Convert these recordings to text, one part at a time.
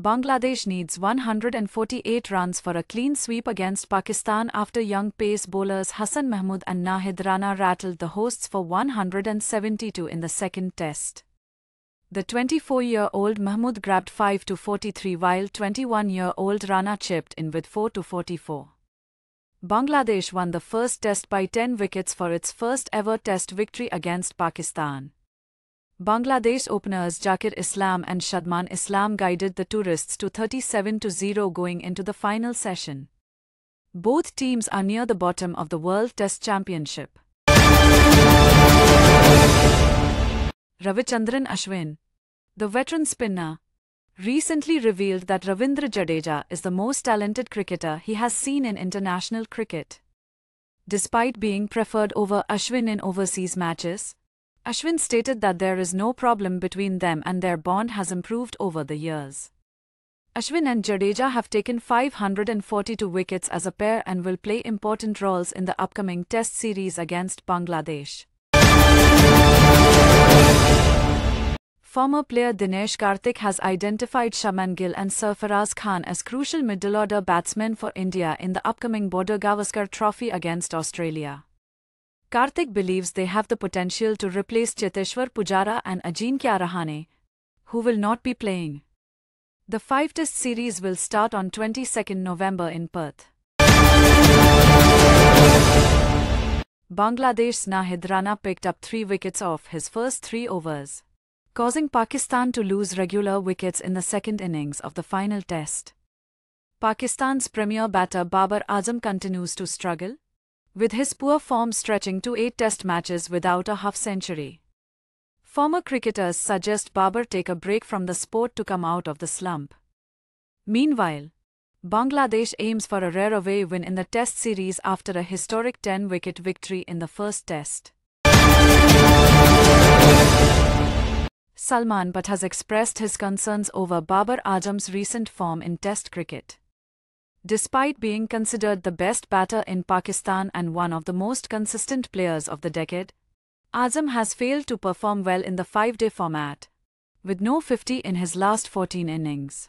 Bangladesh needs 148 runs for a clean sweep against Pakistan after young pace bowlers Hassan Mahmud and Nahid Rana rattled the hosts for 172 in the second test. The 24-year-old Mahmud grabbed 5 to 43 while 21-year-old Rana chipped in with 4 to 44. Bangladesh won the first test by 10 wickets for its first ever test victory against Pakistan. Bangladesh openers Jakir Islam and Shadman Islam guided the tourists to 37 0 going into the final session. Both teams are near the bottom of the World Test Championship. Ravichandran Ashwin, the veteran spinner, recently revealed that Ravindra Jadeja is the most talented cricketer he has seen in international cricket. Despite being preferred over Ashwin in overseas matches, Ashwin stated that there is no problem between them and their bond has improved over the years. Ashwin and Jadeja have taken 542 wickets as a pair and will play important roles in the upcoming Test series against Bangladesh. Former player Dinesh Karthik has identified Shaman Gill and Sarfaraz Khan as crucial middle-order batsmen for India in the upcoming Border Gavaskar Trophy against Australia. Karthik believes they have the potential to replace Cheteshwar Pujara and Ajinkya Rahane, who will not be playing. The five test series will start on 22 November in Perth. Bangladesh's Nahid Rana picked up three wickets off his first three overs, causing Pakistan to lose regular wickets in the second innings of the final test. Pakistan's premier batter Babar Azam continues to struggle, with his poor form stretching to eight test matches without a half century. Former cricketers suggest Babar take a break from the sport to come out of the slump. Meanwhile, Bangladesh aims for a rare away win in the Test series after a historic 10 wicket victory in the first Test. Salman but has expressed his concerns over Babar Ajam's recent form in Test cricket. Despite being considered the best batter in Pakistan and one of the most consistent players of the decade, Azam has failed to perform well in the five-day format, with no 50 in his last 14 innings.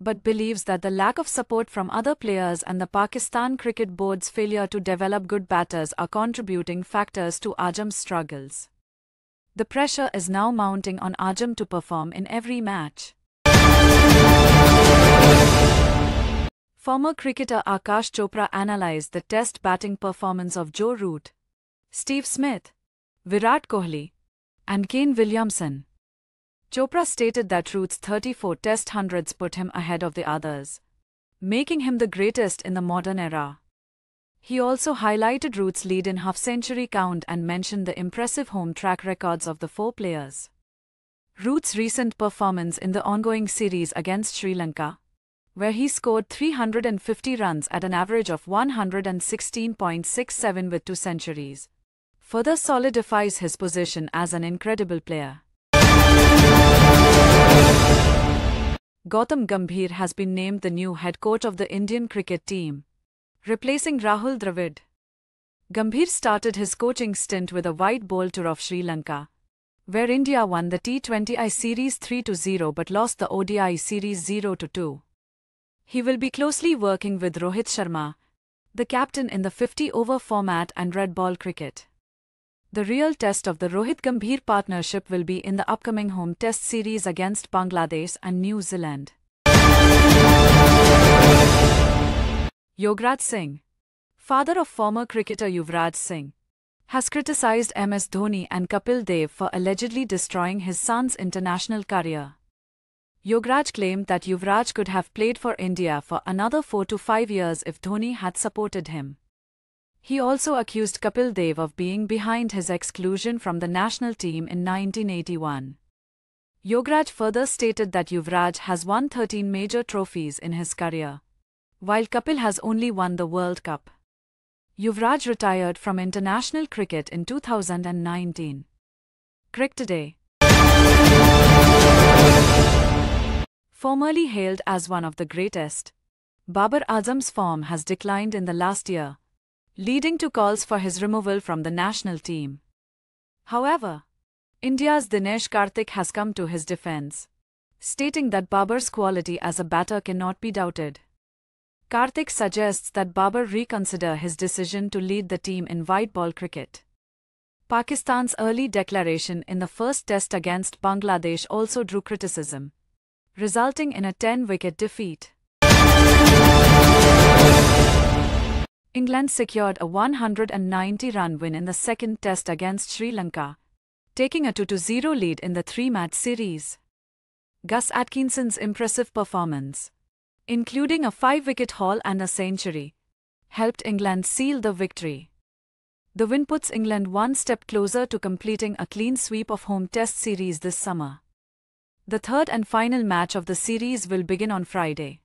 But believes that the lack of support from other players and the Pakistan Cricket Board's failure to develop good batters are contributing factors to Ajam's struggles. The pressure is now mounting on Ajam to perform in every match. Former cricketer Akash Chopra analysed the test batting performance of Joe Root, Steve Smith, Virat Kohli, and Kane Williamson. Chopra stated that Root's 34 test hundreds put him ahead of the others, making him the greatest in the modern era. He also highlighted Root's lead in half century count and mentioned the impressive home track records of the four players. Root's recent performance in the ongoing series against Sri Lanka, where he scored 350 runs at an average of 116.67 with two centuries, further solidifies his position as an incredible player. Gautam Gambhir has been named the new head coach of the Indian cricket team, replacing Rahul Dravid. Gambhir started his coaching stint with a white ball tour of Sri Lanka, where India won the T20I series 3 0 but lost the ODI series 0 2. He will be closely working with Rohit Sharma, the captain in the 50-over format and red ball cricket. The real test of the Rohit Gambhir partnership will be in the upcoming home test series against Bangladesh and New Zealand. Yograj Singh, father of former cricketer Yuvraj Singh, has criticized MS Dhoni and Kapil Dev for allegedly destroying his son's international career. Yograj claimed that Yuvraj could have played for India for another 4 to 5 years if Dhoni had supported him. He also accused Kapil Dev of being behind his exclusion from the national team in 1981. Yograj further stated that Yuvraj has won 13 major trophies in his career, while Kapil has only won the World Cup. Yuvraj retired from international cricket in 2019. Crick Today formerly hailed as one of the greatest. Babar Azam's form has declined in the last year, leading to calls for his removal from the national team. However, India's Dinesh Karthik has come to his defense, stating that Babar's quality as a batter cannot be doubted. Karthik suggests that Babar reconsider his decision to lead the team in white ball cricket. Pakistan's early declaration in the first test against Bangladesh also drew criticism, resulting in a 10-wicket defeat. England secured a 190-run win in the second test against Sri Lanka, taking a 2-0 lead in the three-match series. Gus Atkinson's impressive performance, including a five-wicket haul and a century, helped England seal the victory. The win puts England one step closer to completing a clean sweep of home test series this summer. The third and final match of the series will begin on Friday.